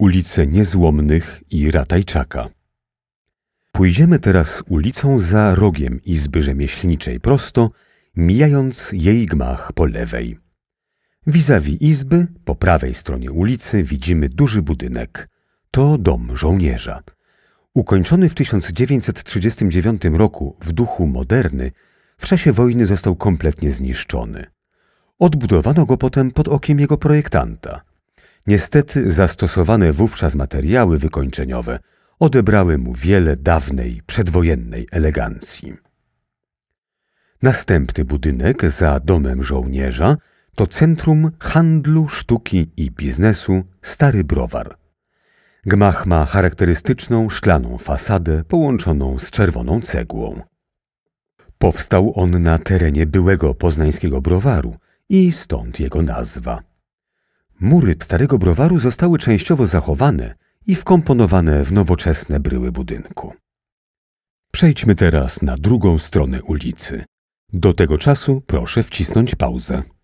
ulicę Niezłomnych i Ratajczaka. Pójdziemy teraz ulicą za rogiem izby rzemieślniczej prosto, mijając jej gmach po lewej. Wizawi izby, po prawej stronie ulicy, widzimy duży budynek. To dom żołnierza. Ukończony w 1939 roku w duchu moderny, w czasie wojny został kompletnie zniszczony. Odbudowano go potem pod okiem jego projektanta – Niestety zastosowane wówczas materiały wykończeniowe odebrały mu wiele dawnej, przedwojennej elegancji. Następny budynek za domem żołnierza to Centrum Handlu, Sztuki i Biznesu Stary Browar. Gmach ma charakterystyczną szklaną fasadę połączoną z czerwoną cegłą. Powstał on na terenie byłego poznańskiego browaru i stąd jego nazwa. Mury starego browaru zostały częściowo zachowane i wkomponowane w nowoczesne bryły budynku. Przejdźmy teraz na drugą stronę ulicy. Do tego czasu proszę wcisnąć pauzę.